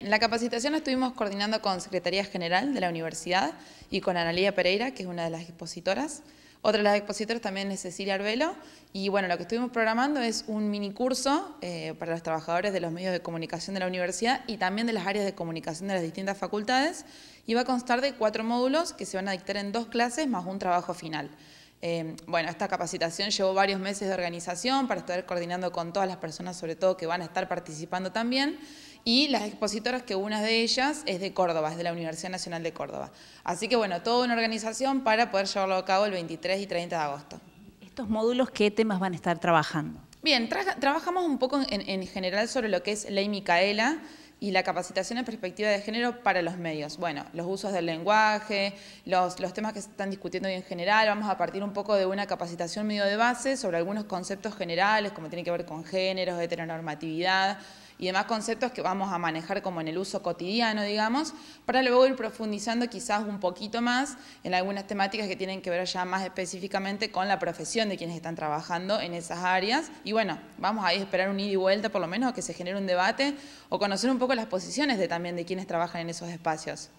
La capacitación estuvimos coordinando con Secretaría General de la Universidad y con Analía Pereira, que es una de las expositoras. Otra de las expositoras también es Cecilia Arbelo. Y bueno, lo que estuvimos programando es un mini curso eh, para los trabajadores de los medios de comunicación de la universidad y también de las áreas de comunicación de las distintas facultades. Y va a constar de cuatro módulos que se van a dictar en dos clases más un trabajo final. Eh, bueno, esta capacitación llevó varios meses de organización para estar coordinando con todas las personas, sobre todo, que van a estar participando también y las expositoras, que una de ellas es de Córdoba, es de la Universidad Nacional de Córdoba. Así que bueno, toda una organización para poder llevarlo a cabo el 23 y 30 de agosto. ¿Estos módulos qué temas van a estar trabajando? Bien, trabajamos un poco en, general sobre lo que es Ley Micaela, y la capacitación en perspectiva de género para los medios. Bueno, los usos del lenguaje, los, los, temas que se están discutiendo hoy en general, vamos a partir un poco de una capacitación medio de base sobre algunos conceptos generales, como tiene que ver con géneros, heteronormatividad, y demás conceptos que vamos a manejar como en el uso cotidiano, digamos, para luego ir profundizando quizás un poquito más en algunas temáticas que tienen que ver ya más específicamente con la profesión de quienes están trabajando en esas áreas. Y bueno, vamos a esperar un ida y vuelta por lo menos, que se genere un debate o conocer un poco las posiciones de también de quienes trabajan en esos espacios.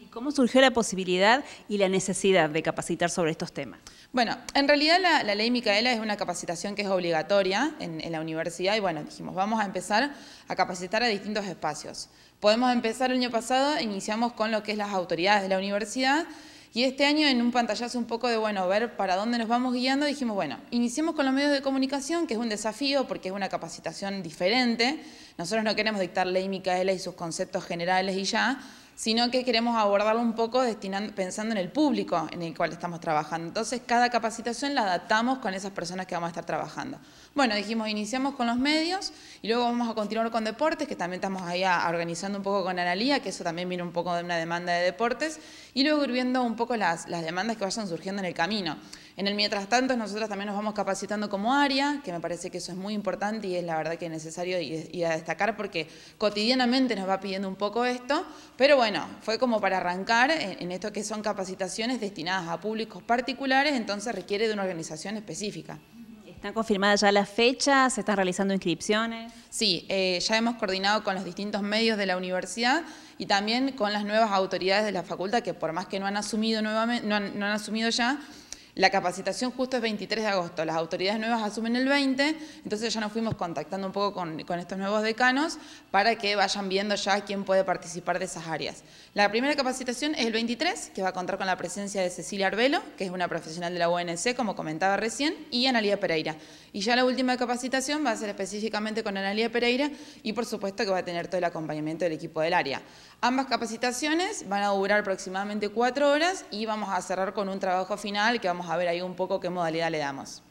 ¿Y cómo surgió la posibilidad y la necesidad de capacitar sobre estos temas? Bueno, en realidad la, ley Micaela es una capacitación que es obligatoria en, en, la universidad y bueno, dijimos, vamos a empezar a capacitar a distintos espacios. Podemos empezar el año pasado, iniciamos con lo que es las autoridades de la universidad y este año en un pantallazo un poco de, bueno, ver para dónde nos vamos guiando, dijimos, bueno, iniciemos con los medios de comunicación, que es un desafío porque es una capacitación diferente. Nosotros no queremos dictar ley Micaela y sus conceptos generales y ya, sino que queremos abordarlo un poco pensando en el público en el cual estamos trabajando. Entonces, cada capacitación la adaptamos con esas personas que vamos a estar trabajando. Bueno, dijimos, iniciamos con los medios y luego vamos a continuar con deportes, que también estamos ahí organizando un poco con Analía, que eso también viene un poco de una demanda de deportes, y luego ir viendo un poco las, las demandas que vayan surgiendo en el camino. En el mientras tanto, nosotros también nos vamos capacitando como área, que me parece que eso es muy importante y es la verdad que es necesario y, a destacar porque cotidianamente nos va pidiendo un poco esto, pero bueno, fue como para arrancar en, esto que son capacitaciones destinadas a públicos particulares, entonces requiere de una organización específica. ¿Están confirmadas ya las fechas? ¿Se están realizando inscripciones? Sí, eh, ya hemos coordinado con los distintos medios de la universidad y también con las nuevas autoridades de la facultad que por más que no han asumido, nuevamente, no han asumido ya, la capacitación justo es 23 de agosto, las autoridades nuevas asumen el 20, entonces ya nos fuimos contactando un poco con, estos nuevos decanos para que vayan viendo ya quién puede participar de esas áreas. La primera capacitación es el 23, que va a contar con la presencia de Cecilia Arbelo, que es una profesional de la UNC, como comentaba recién, y Analía Pereira. Y ya la última capacitación va a ser específicamente con Analía Pereira y por supuesto que va a tener todo el acompañamiento del equipo del área. Ambas capacitaciones van a durar aproximadamente cuatro horas y vamos a cerrar con un trabajo final que vamos a ver ahí un poco qué modalidad le damos.